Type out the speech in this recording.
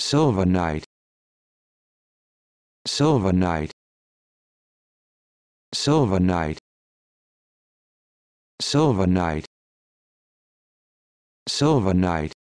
Silver Knight Silver Knight Silver Knight Silver Knight Silver Knight